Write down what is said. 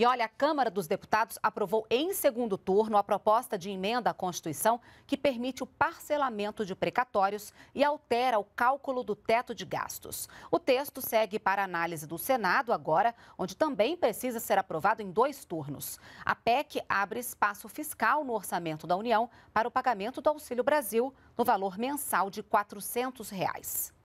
E olha, a Câmara dos Deputados aprovou em segundo turno a proposta de emenda à Constituição que permite o parcelamento de precatórios e altera o cálculo do teto de gastos. O texto segue para análise do Senado agora, onde também precisa ser aprovado em dois turnos. A PEC abre espaço fiscal no orçamento da União para o pagamento do Auxílio Brasil no valor mensal de R$ 400. Reais.